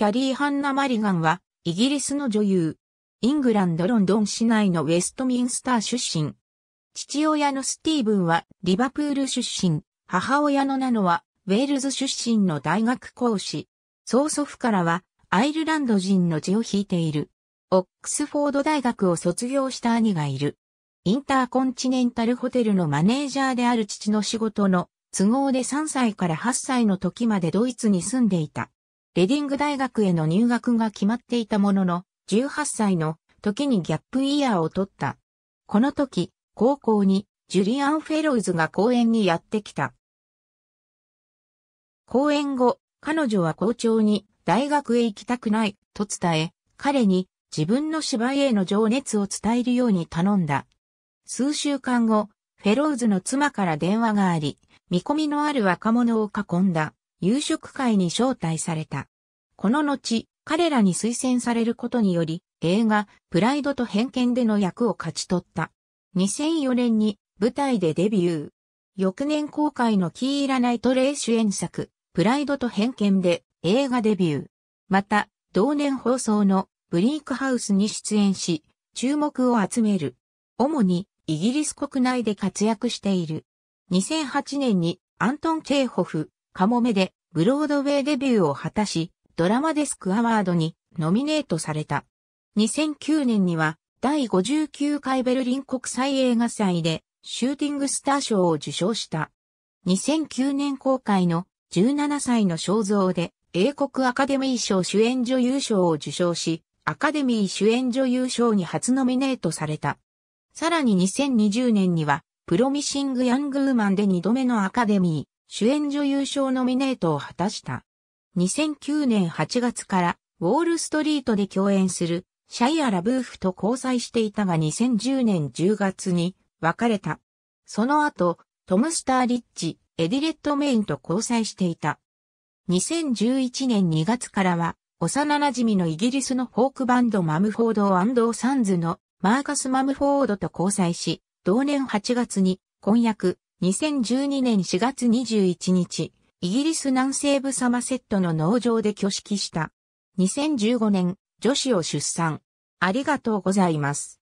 キャリー・ハンナ・マリガンは、イギリスの女優。イングランド・ロンドン市内のウェストミンスター出身。父親のスティーブンはリバプール出身、母親のナノはウェールズ出身の大学講師。曽祖父からはアイルランド人の血を引いている。オックスフォード大学を卒業した兄がいる。インターコンチネンタルホテルのマネージャーである父の仕事の都合で3歳から8歳の時までドイツに住んでいた。レディング大学への入学が決まっていたものの、18歳の時にギャップイヤーを取った。この時、高校にジュリアン・フェローズが講演にやってきた。講演後、彼女は校長に大学へ行きたくないと伝え、彼に自分の芝居への情熱を伝えるように頼んだ。数週間後、フェローズの妻から電話があり、見込みのある若者を囲んだ。夕食会に招待された。この後、彼らに推薦されることにより、映画、プライドと偏見での役を勝ち取った。2004年に舞台でデビュー。翌年公開のキーラ・ナイト・レイ主演作、プライドと偏見で映画デビュー。また、同年放送のブリークハウスに出演し、注目を集める。主にイギリス国内で活躍している。2008年にアントン・チェーホフ、カモメでブロードウェイデビューを果たし、ドラマデスクアワードにノミネートされた。2009年には第59回ベルリン国際映画祭でシューティングスター賞を受賞した。2009年公開の17歳の肖像で英国アカデミー賞主演女優賞を受賞し、アカデミー主演女優賞に初ノミネートされた。さらに2020年には、プロミシング・ヤング・ウーマンで2度目のアカデミー。主演女優賞ノミネートを果たした。2009年8月からウォールストリートで共演するシャイア・ラブーフと交際していたが2010年10月に別れた。その後、トム・スター・リッチ、エディレット・メインと交際していた。2011年2月からは、幼馴染のイギリスのフォークバンドマムフォードサンズのマーカス・マムフォードと交際し、同年8月に婚約、2012年4月21日、イギリス南西部サマセットの農場で挙式した。2015年、女子を出産。ありがとうございます。